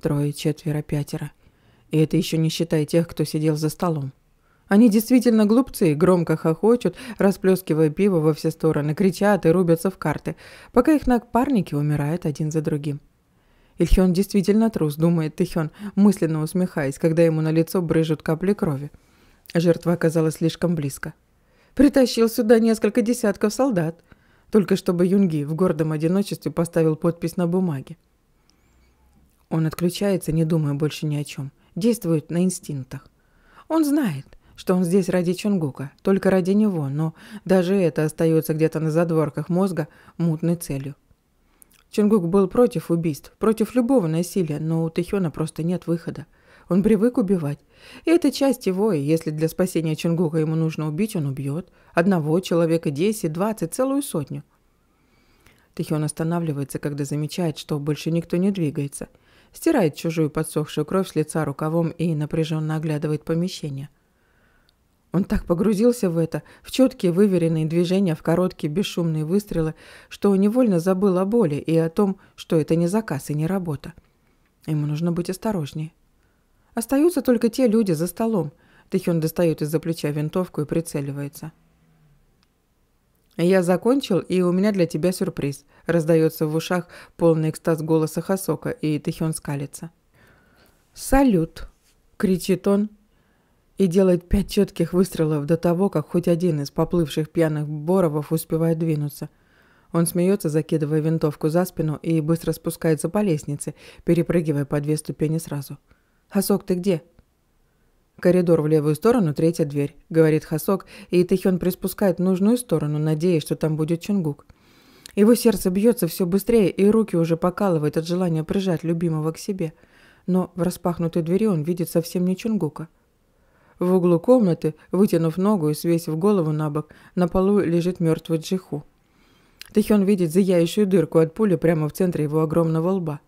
Трое, четверо, пятеро. И это еще не считая тех, кто сидел за столом. Они действительно глупцы, громко хохочут, расплескивая пиво во все стороны, кричат и рубятся в карты, пока их напарники умирают один за другим. Ильхён действительно трус, думает Тихион, мысленно усмехаясь, когда ему на лицо брыжут капли крови. Жертва оказалась слишком близко. Притащил сюда несколько десятков солдат, только чтобы Юнги в гордом одиночестве поставил подпись на бумаге. Он отключается, не думая больше ни о чем. Действует на инстинктах. Он знает, что он здесь ради Чунгука, только ради него, но даже это остается где-то на задворках мозга мутной целью. Чунгук был против убийств, против любого насилия, но у Тэхёна просто нет выхода. Он привык убивать. И это часть его, и если для спасения Чунгука ему нужно убить, он убьет. Одного человека, десять, двадцать, целую сотню. Тэхён останавливается, когда замечает, что больше никто не двигается. Стирает чужую подсохшую кровь с лица рукавом и напряженно оглядывает помещение. Он так погрузился в это, в четкие выверенные движения, в короткие бесшумные выстрелы, что невольно забыл о боли и о том, что это не заказ и не работа. Ему нужно быть осторожнее. Остаются только те люди за столом. Тэхён достает из-за плеча винтовку и прицеливается. «Я закончил, и у меня для тебя сюрприз», – раздается в ушах полный экстаз голоса Хасока, и Тэхён скалится. «Салют!» – кричит он, и делает пять четких выстрелов до того, как хоть один из поплывших пьяных боровов успевает двинуться. Он смеется, закидывая винтовку за спину и быстро спускается по лестнице, перепрыгивая по две ступени сразу. «Хасок, ты где?» «Коридор в левую сторону, третья дверь», — говорит Хасок, и Тэхён приспускает нужную сторону, надеясь, что там будет Чунгук. Его сердце бьется все быстрее, и руки уже покалывает от желания прижать любимого к себе. Но в распахнутой двери он видит совсем не Чунгука. В углу комнаты, вытянув ногу и свесив голову на бок, на полу лежит мертвый Джиху. Тэхён видит зияющую дырку от пули прямо в центре его огромного лба.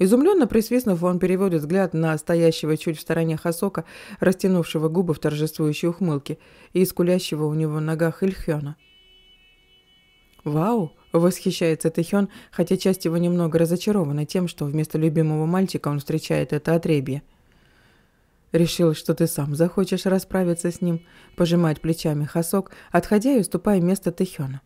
Изумленно присвистнув, он переводит взгляд на стоящего чуть в стороне Хасока, растянувшего губы в торжествующей ухмылке, и искулящего у него в ногах Ильхёна. «Вау!» – восхищается Тэхён, хотя часть его немного разочарована тем, что вместо любимого мальчика он встречает это отребье – Решил, что ты сам захочешь расправиться с ним, пожимает плечами Хасок, отходя и уступая место Тэхёна.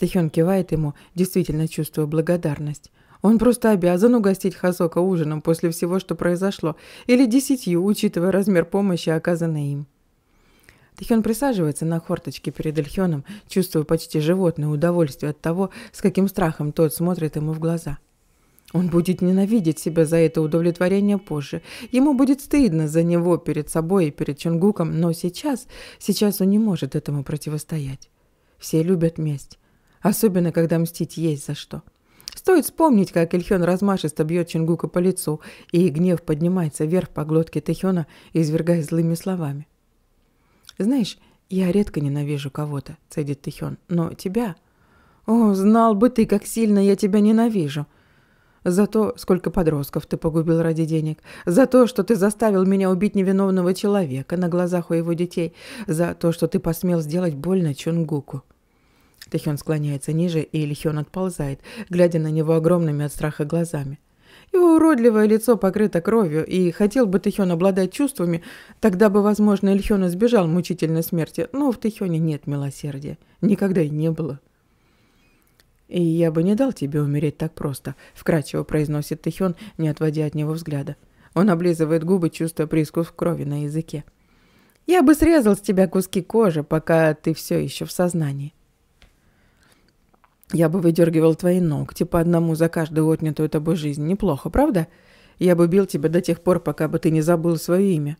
Тэхён кивает ему, действительно чувствуя благодарность. Он просто обязан угостить Хасока ужином после всего, что произошло, или десятью, учитывая размер помощи, оказанной им. Тэхён присаживается на хорточке перед Эльхёном, чувствуя почти животное удовольствие от того, с каким страхом тот смотрит ему в глаза – он будет ненавидеть себя за это удовлетворение позже. Ему будет стыдно за него перед собой и перед Чунгуком, но сейчас, сейчас он не может этому противостоять. Все любят месть, особенно когда мстить есть за что. Стоит вспомнить, как Ильхён размашисто бьет Чингука по лицу, и гнев поднимается вверх по глотке Тэхёна, извергая злыми словами. «Знаешь, я редко ненавижу кого-то», — цедит Тэхён, — «но тебя...» «О, знал бы ты, как сильно я тебя ненавижу!» За то, сколько подростков ты погубил ради денег. За то, что ты заставил меня убить невиновного человека на глазах у его детей. За то, что ты посмел сделать больно Чунгуку. Тэхён склоняется ниже, и Ильхён отползает, глядя на него огромными от страха глазами. Его уродливое лицо покрыто кровью, и хотел бы Тэхён обладать чувствами, тогда бы, возможно, Ильхён избежал мучительной смерти, но в Тэхёне нет милосердия. Никогда и не было. «И я бы не дал тебе умереть так просто», — вкрадчиво произносит Тихён, не отводя от него взгляда. Он облизывает губы, чувствуя прискус крови на языке. «Я бы срезал с тебя куски кожи, пока ты все еще в сознании». «Я бы выдергивал твои ногти по одному за каждую отнятую тобой жизнь. Неплохо, правда? Я бы бил тебя до тех пор, пока бы ты не забыл свое имя».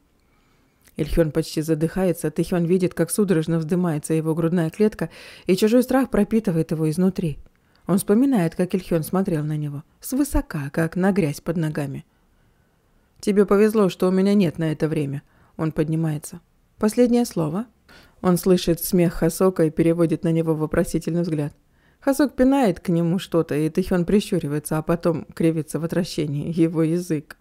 Ильхён почти задыхается, Тихён видит, как судорожно вздымается его грудная клетка, и чужой страх пропитывает его изнутри. Он вспоминает, как Ильхион смотрел на него. Свысока, как на грязь под ногами. «Тебе повезло, что у меня нет на это время». Он поднимается. «Последнее слово?» Он слышит смех Хасока и переводит на него вопросительный взгляд. Хасок пинает к нему что-то, и Тэхён прищуривается, а потом кривится в отвращении. Его язык.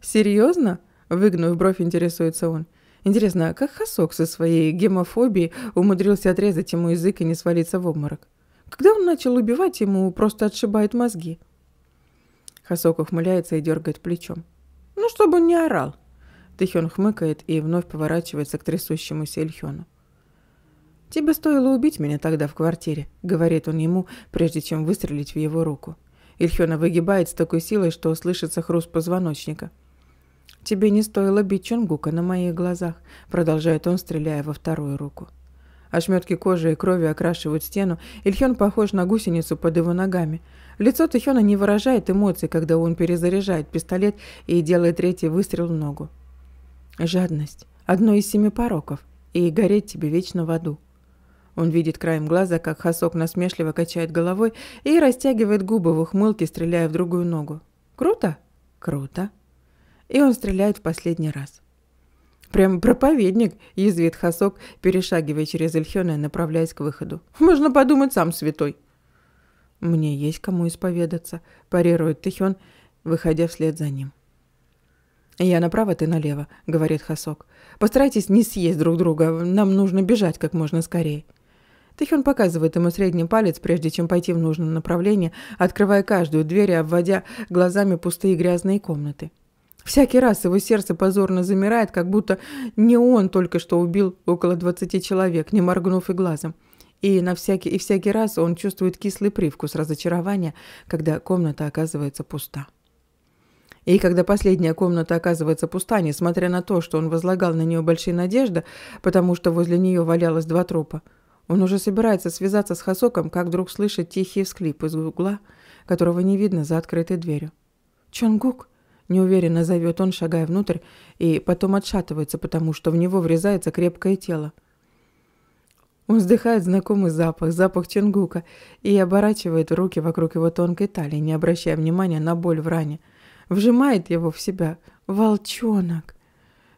«Серьезно?» – выгнув бровь, интересуется он. Интересно, а как Хасок со своей гемофобией умудрился отрезать ему язык и не свалиться в обморок? Когда он начал убивать, ему просто отшибает мозги. Хасок ухмыляется и дергает плечом. Ну, чтобы он не орал. Тэхён хмыкает и вновь поворачивается к трясущемуся Ильхёну. «Тебе стоило убить меня тогда в квартире», — говорит он ему, прежде чем выстрелить в его руку. Ильхёна выгибает с такой силой, что слышится хруст позвоночника. «Тебе не стоило бить Чонгука на моих глазах», — продолжает он, стреляя во вторую руку. Ошметки кожи и крови окрашивают стену. Ильхен похож на гусеницу под его ногами. Лицо Тихена не выражает эмоций, когда он перезаряжает пистолет и делает третий выстрел в ногу. Жадность. Одно из семи пороков. И гореть тебе вечно в аду. Он видит краем глаза, как Хасок насмешливо качает головой и растягивает губы в ухмылке, стреляя в другую ногу. Круто? Круто. И он стреляет в последний раз. «Прям проповедник», – язвит Хасок, перешагивая через Эльхёна и направляясь к выходу. «Можно подумать, сам святой». «Мне есть кому исповедаться», – парирует Тихён, выходя вслед за ним. «Я направо, ты налево», — говорит Хасок. «Постарайтесь не съесть друг друга, нам нужно бежать как можно скорее». Тихон показывает ему средний палец, прежде чем пойти в нужном направлении, открывая каждую дверь и обводя глазами пустые грязные комнаты. Всякий раз его сердце позорно замирает, как будто не он только что убил около 20 человек, не моргнув и глазом. И, на всякий, и всякий раз он чувствует кислый привкус разочарования, когда комната оказывается пуста. И когда последняя комната оказывается пуста, несмотря на то, что он возлагал на нее большие надежды, потому что возле нее валялось два трупа, он уже собирается связаться с Хасоком, как вдруг слышит тихий всклип из угла, которого не видно за открытой дверью. «Чонгук!» неуверенно зовет он, шагая внутрь, и потом отшатывается, потому что в него врезается крепкое тело. Он вздыхает знакомый запах, запах ченгука, и оборачивает руки вокруг его тонкой талии, не обращая внимания на боль в ране. Вжимает его в себя. «Волчонок!»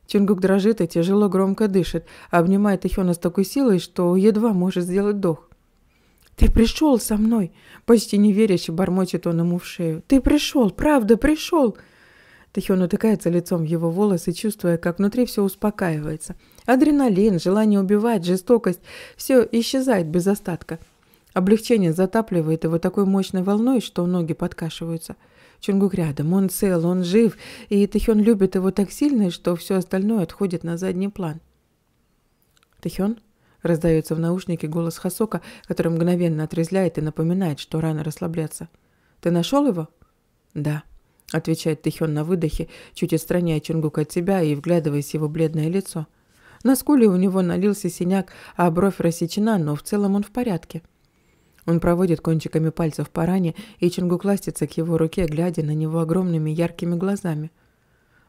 Чунгук дрожит и тяжело громко дышит, обнимает Ихёна с такой силой, что едва может сделать дох. «Ты пришел со мной!» – почти неверяще бормочет он ему в шею. «Ты пришел! Правда, пришел!» Тахион утыкается лицом в его волосы, чувствуя, как внутри все успокаивается. Адреналин, желание убивать, жестокость – все исчезает без остатка. Облегчение затапливает его такой мощной волной, что ноги подкашиваются. Чунгук рядом, он цел, он жив, и Тахион любит его так сильно, что все остальное отходит на задний план. «Тахион?» – раздается в наушнике голос Хасока, который мгновенно отрезляет и напоминает, что рано расслабляться. «Ты нашел его?» «Да», отвечает Тэхён на выдохе, чуть отстраняя Чунгук от себя и вглядываясь в его бледное лицо. На скуле у него налился синяк, а бровь рассечена, но в целом он в порядке. Он проводит кончиками пальцев по ране, и Чунгук ластится к его руке, глядя на него огромными яркими глазами.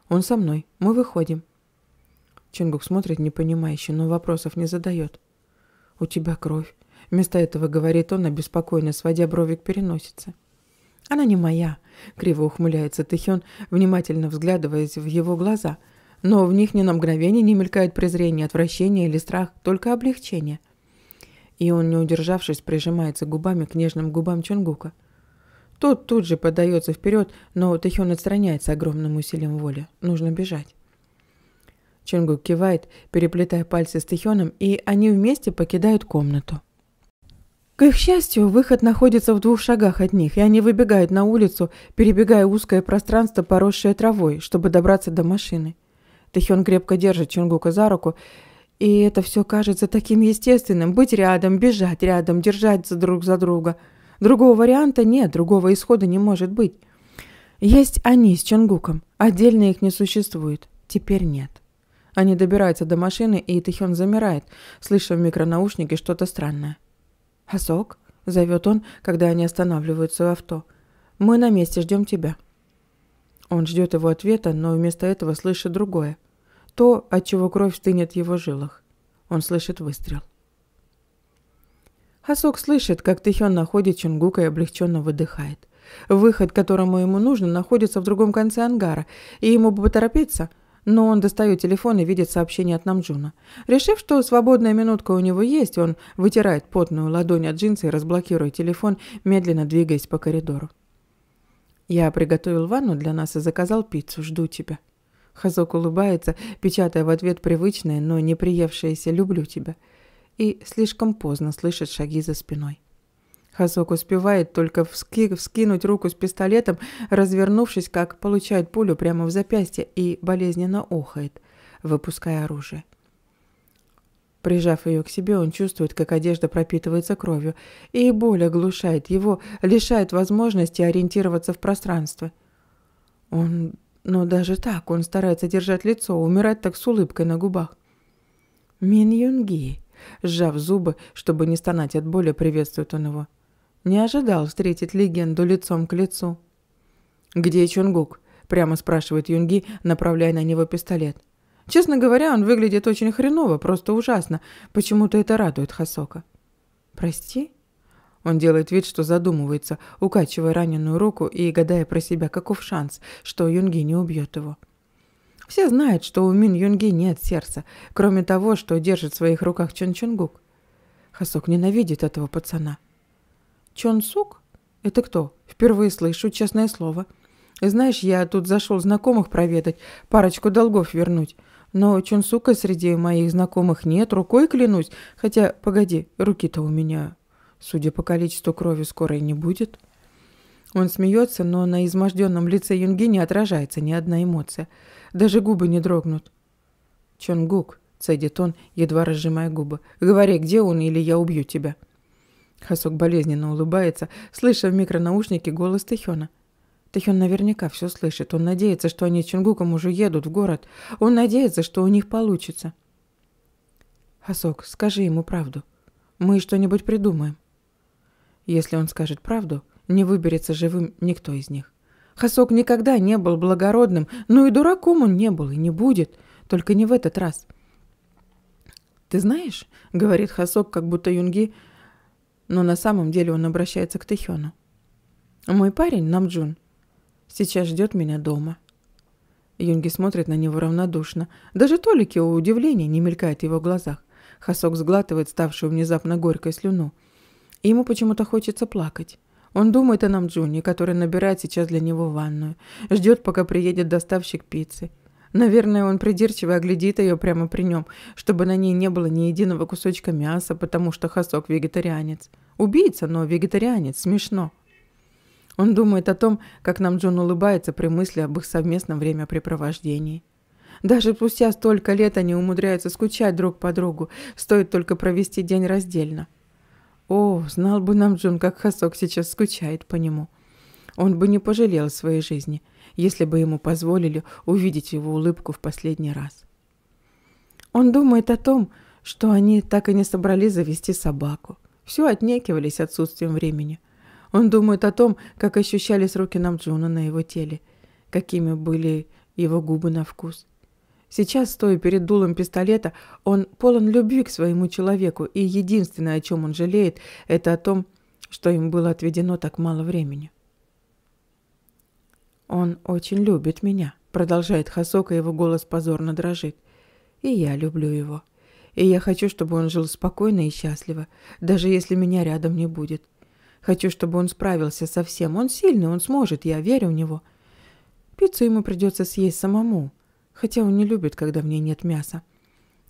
«Он со мной. Мы выходим». Чунгук смотрит непонимающе, но вопросов не задает. «У тебя кровь». Вместо этого говорит он, обеспокоенно сводя брови к переносице. «Она не моя», — криво ухмыляется Тэхён, внимательно взглядываясь в его глаза. Но в них ни на мгновение не мелькает презрение, отвращение или страх, только облегчение. И он, не удержавшись, прижимается губами к нежным губам Чонгука. Тот тут же подается вперед, но Тэхён отстраняется огромным усилием воли. Нужно бежать. Чонгук кивает, переплетая пальцы с Тэхёном, и они вместе покидают комнату. К их счастью, выход находится в двух шагах от них, и они выбегают на улицу, перебегая узкое пространство, поросшее травой, чтобы добраться до машины. Тэхён крепко держит Чунгука за руку, и это все кажется таким естественным – быть рядом, бежать рядом, держаться друг за друга. Другого варианта нет, другого исхода не может быть. Есть они с Чунгуком, отдельно их не существует. Теперь нет. Они добираются до машины, и Тэхён замирает, слыша в микронаушнике что-то странное. «Хасок», — зовет он, когда они останавливаются в авто. «Мы на месте ждем тебя». Он ждет его ответа, но вместо этого слышит другое. То, от чего кровь стынет в его жилах. Он слышит выстрел. Хасок слышит, как Тэхён находит Чунгука и облегченно выдыхает. Выход, которому ему нужно, находится в другом конце ангара, и ему бы поторопиться — но он достает телефон и видит сообщение от Намджуна. Решив, что свободная минутка у него есть, он вытирает потную ладонь от джинса и разблокирует телефон, медленно двигаясь по коридору. «Я приготовил ванну для нас и заказал пиццу. Жду тебя». Хазок улыбается, печатая в ответ привычное, но не приевшееся «люблю тебя». И слишком поздно слышит шаги за спиной. Хасок успевает только вски вскинуть руку с пистолетом, развернувшись, как получает пулю прямо в запястье и болезненно охает, выпуская оружие. Прижав ее к себе, он чувствует, как одежда пропитывается кровью, и боль оглушает его, лишает возможности ориентироваться в пространстве. Он... Но ну, даже так он старается держать лицо, умирать так с улыбкой на губах. Мин Юнги, сжав зубы, чтобы не стонать от боли, приветствует он его. Не ожидал встретить легенду лицом к лицу. «Где Чунгук?» – прямо спрашивает Юнги, направляя на него пистолет. Честно говоря, он выглядит очень хреново, просто ужасно. Почему-то это радует Хасока. «Прости?» Он делает вид, что задумывается, укачивая раненую руку и гадая про себя, каков шанс, что Юнги не убьет его. Все знают, что у Мин Юнги нет сердца, кроме того, что держит в своих руках Чон Чунгук. Хасок ненавидит этого пацана. Чон Сук? Это кто? Впервые слышу, честное слово. Знаешь, я тут зашел знакомых проведать, парочку долгов вернуть. Но Чон Сука среди моих знакомых нет, рукой клянусь. Хотя, погоди, руки-то у меня, судя по количеству крови, скоро и не будет. Он смеется, но на изможденном лице Юнги не отражается ни одна эмоция. Даже губы не дрогнут. Чон Гук, цедит он, едва разжимая губы, — «говори, где он, или я убью тебя». Хасок болезненно улыбается, слыша в микронаушнике голос Тэхёна. Тэхён наверняка все слышит. Он надеется, что они с Чингуком уже едут в город. Он надеется, что у них получится. Хасок, скажи ему правду. Мы что-нибудь придумаем. Если он скажет правду, не выберется живым никто из них. Хасок никогда не был благородным, но и дураком он не был и не будет, только не в этот раз. «Ты знаешь», — говорит Хасок, как будто Юнги но на самом деле он обращается к Тэхёну. «Мой парень, Намджун, сейчас ждет меня дома». Юнги смотрит на него равнодушно. Даже толики у удивления не мелькает в его глазах. Хасок сглатывает ставшую внезапно горькой слюну. И ему почему-то хочется плакать. Он думает о Намджуне, который набирает сейчас для него ванную. Ждет, пока приедет доставщик пиццы. Наверное, он придирчиво оглядит ее прямо при нем, чтобы на ней не было ни единого кусочка мяса, потому что Хасок вегетарианец. Убийца, но вегетарианец. Смешно. Он думает о том, как нам Джон улыбается при мысли об их совместном времяпрепровождении. Даже спустя столько лет они умудряются скучать друг по другу, стоит только провести день раздельно. О, знал бы нам Джон, как Хасок сейчас скучает по нему. Он бы не пожалел своей жизни если бы ему позволили увидеть его улыбку в последний раз. Он думает о том, что они так и не собрались завести собаку. Все отнекивались отсутствием времени. Он думает о том, как ощущались руки Намджуна на его теле, какими были его губы на вкус. Сейчас, стоя перед дулом пистолета, он полон любви к своему человеку, и единственное, о чем он жалеет, это о том, что им было отведено так мало времени. Он очень любит меня, продолжает Хасока, его голос позорно дрожит. И я люблю его. И я хочу, чтобы он жил спокойно и счастливо, даже если меня рядом не будет. Хочу, чтобы он справился со всем. Он сильный, он сможет, я верю в него. Пиццу ему придется съесть самому, хотя он не любит, когда в ней нет мяса.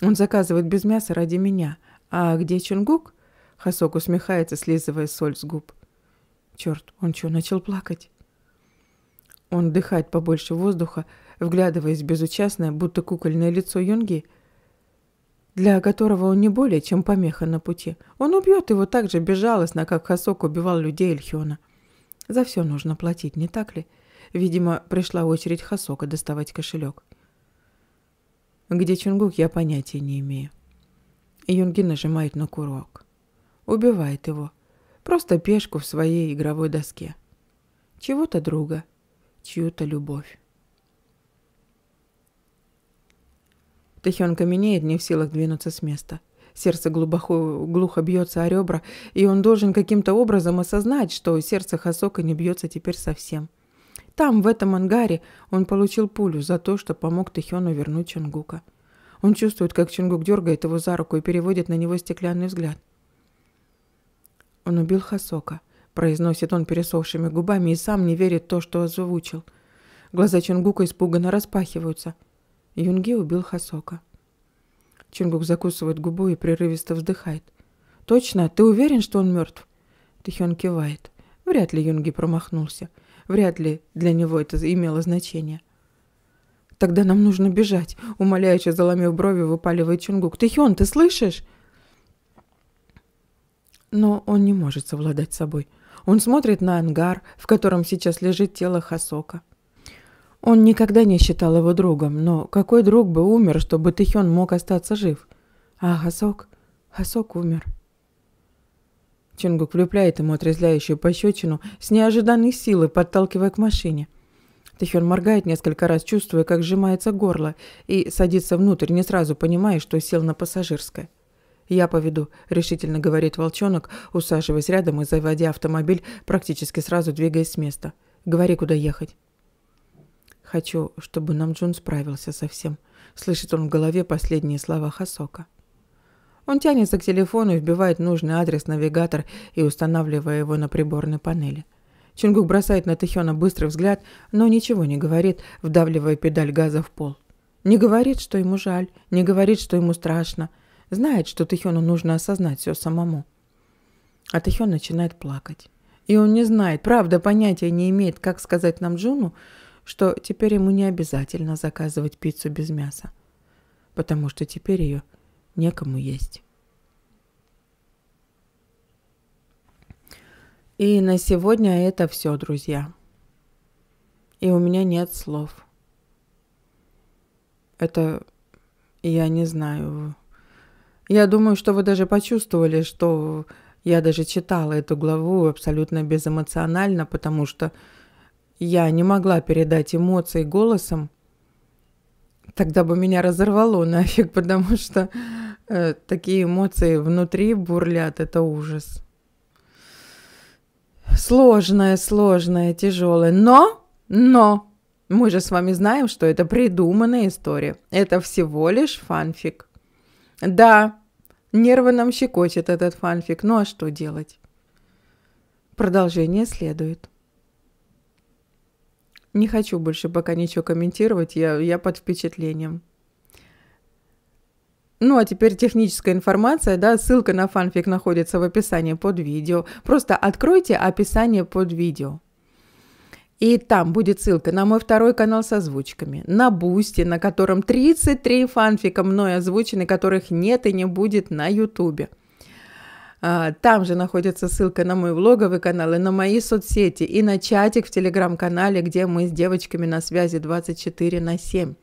Он заказывает без мяса ради меня. А где Чунгук? Хасок усмехается, слизывая соль с губ. Черт, он что, начал плакать? Он дыхает побольше воздуха, вглядываясь в безучастное, будто кукольное лицо Юнги, для которого он не более, чем помеха на пути. Он убьет его так же безжалостно, как Хасок убивал людей Эльхиона. За все нужно платить, не так ли? Видимо, пришла очередь Хасока доставать кошелек. Где Чунгук, я понятия не имею. Юнги нажимает на курок. Убивает его. Просто пешку в своей игровой доске. Чего-то друга – чью-то любовь. Тэхён каменеет, не в силах двинуться с места. Сердце глубоко, глухо бьется о ребра, и он должен каким-то образом осознать, что сердце Хасока не бьется теперь совсем. Там, в этом ангаре, он получил пулю за то, что помог Тэхёну вернуть Чонгука. Он чувствует, как Чонгук дергает его за руку и переводит на него стеклянный взгляд. Он убил Хасока – произносит он пересохшими губами и сам не верит то, что озвучил. Глаза Чунгука испуганно распахиваются. Юнги убил Хасока. Чунгук закусывает губу и прерывисто вздыхает. «Точно? Ты уверен, что он мертв?» Тихён кивает. Вряд ли Юнги промахнулся. Вряд ли для него это имело значение. «Тогда нам нужно бежать», — умоляюще заломив брови, выпаливает Чунгук. «Тихён, ты слышишь?» Но он не может совладать собой. Он смотрит на ангар, в котором сейчас лежит тело Хасока. Он никогда не считал его другом, но какой друг бы умер, чтобы Тэхён мог остаться жив? А Хасок? Хасок умер. Чингук влюпляет ему отрезляющую пощечину с неожиданной силы, подталкивая к машине. Тэхён моргает несколько раз, чувствуя, как сжимается горло, и садится внутрь, не сразу понимая, что сел на пассажирское. «Я поведу», – решительно говорит волчонок, усаживаясь рядом и заводя автомобиль, практически сразу двигаясь с места. «Говори, куда ехать». «Хочу, чтобы нам Джун справился со всем», – слышит он в голове последние слова Хасока. Он тянется к телефону и вбивает нужный адрес навигатор и устанавливая его на приборной панели. Чунгук бросает на Тэхёна быстрый взгляд, но ничего не говорит, вдавливая педаль газа в пол. Не говорит, что ему жаль, не говорит, что ему страшно – Знает, что Тэхёну нужно осознать все самому. А Тэхён начинает плакать. И он не знает, правда, понятия не имеет, как сказать нам Джуну, что теперь ему не обязательно заказывать пиццу без мяса, потому что теперь ее некому есть. И на сегодня это все, друзья. И у меня нет слов. Это я не знаю. Я думаю, что вы даже почувствовали, что я даже читала эту главу абсолютно безэмоционально, потому что я не могла передать эмоции голосом. Тогда бы меня разорвало нафиг, потому что э, такие эмоции внутри бурлят, это ужас. Сложное, сложное, тяжелое. Но, но, мы же с вами знаем, что это придуманная история. Это всего лишь фанфик. Да, Нервы нам щекочет этот фанфик, ну а что делать? Продолжение следует. Не хочу больше пока ничего комментировать, я, я под впечатлением. Ну а теперь техническая информация, да, ссылка на фанфик находится в описании под видео. Просто откройте описание под видео. И там будет ссылка на мой второй канал со озвучками, на Бусти, на котором 33 фанфика мной озвучены, которых нет и не будет на Ютубе. А, там же находится ссылка на мой влоговый канал и на мои соцсети, и на чатик в телеграм-канале, где мы с девочками на связи 24 на 7.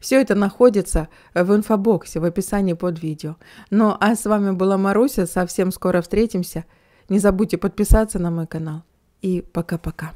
Все это находится в инфобоксе, в описании под видео. Ну а с вами была Маруся, совсем скоро встретимся. Не забудьте подписаться на мой канал. И пока-пока.